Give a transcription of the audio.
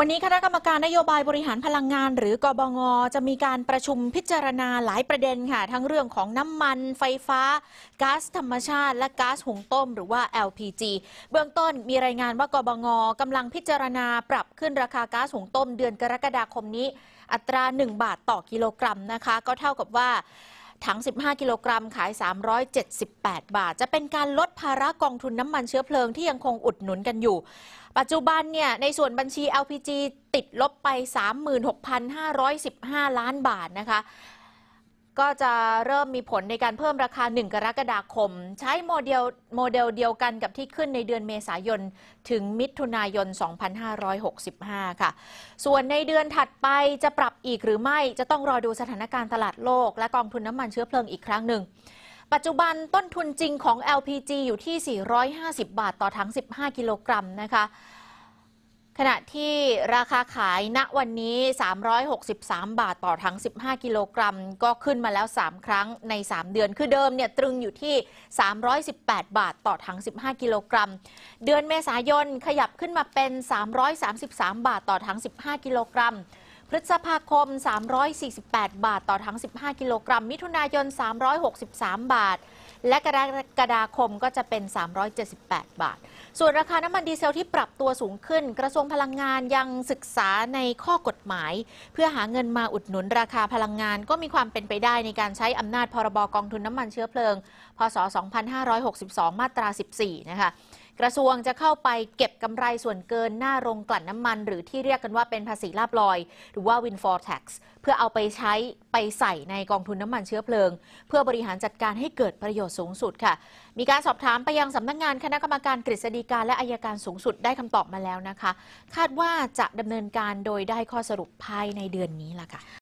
วันนี้คณะกรรมการนโยบายบริหารพลังงานหรือ กบงจะมีการประชุมพิจารณาหลายประเด็นค่ะทั้งเรื่องของน้ำมัน ไฟฟ้า ก๊าซธรรมชาติ และก๊าซหุงต้ม หรือว่า LPG เบื้องต้นมีรายงานว่ากบง กำลังพิจารณาปรับขึ้นราคาก๊าซหุงต้มเดือนกรกฎาคมนี้อัตรา 1 บาทต่อกิโลกรัมนะคะก็เท่ากับว่าถัง15 กิโลกรัมขาย 378 บาท จะเป็นการลดภาระกองทุนน้ำมันเชื้อเพลิงที่ยังคงอุดหนุนกันอยู่ ปัจจุบันเนี่ย ในส่วนบัญชี LPG ติดลบไป 36,515 ล้านบาทนะคะก็จะเริ่มมีผลในการเพิ่มราคา 1 กรกฎาคม ใช้โมเดลโมเดลเดียวกันกับที่ขึ้นในเดือนเมษายนถึงมิถุนายน 2565 ค่ะ ส่วนในเดือนถัดไปจะปรับอีกหรือไม่ จะต้องรอดูสถานการณ์ตลาดโลกและกองทุนน้ำมันเชื้อเพลิงอีกครั้งหนึ่ง ปัจจุบันต้นทุนจริงของ LPG อยู่ที่ 450 บาทต่อถัง15 กิโลกรัมนะคะขณะที่ราคาขายณวันนี้ 363 บาทต่อถัง15กิโลกรัมก็ขึ้นมาแล้ว3ครั้งใน3เดือน คือเดิม เนี่ย ตรึงอยู่ที่ 318 บาทต่อถัง15กิโลกรัม เดือนเมษายนขยับขึ้นมาเป็น 333บาทต่อถัง15กิโลกรัมพฤษภาคม 348 บาทต่อถัง15 กิโลกรัม มิถุนายน363 บาทและกรกฎาคมก็จะเป็น 378 บาท ส่วนราคาน้ำมันดีเซลที่ปรับตัวสูงขึ้น กระทรวงพลังงานยังศึกษาในข้อกฎหมาย เพื่อหาเงินมาอุดหนุนราคาพลังงานก็มีความเป็นไปได้ ในการใช้อำนาจพรบกองทุนน้ำมันเชื้อเพลิง พศ2562 มาตรา 14 นะคะกระทรวงจะเข้าไปเก็บกำไรส่วนเกินหน้าโรงกลั่นน้ำมัน หรือที่เรียกกันว่าเป็นภาษีลาบลอย หรือว่า windfall tax เพื่อเอาไปใช้ไปใส่ในกองทุนน้ำมันเชื้อเพลิง เพื่อบริหารจัดการให้เกิดประโยชน์สูงสุดค่ะ มีการสอบถามไปยังสำนักงงานคณะกรรมการกฤษฎีกาและอายการสูงสุดได้คำตอบมาแล้วนะคะ คาดว่าจะดำเนินการโดยได้ข้อสรุปภายในเดือนนี้ล่ะค่ะ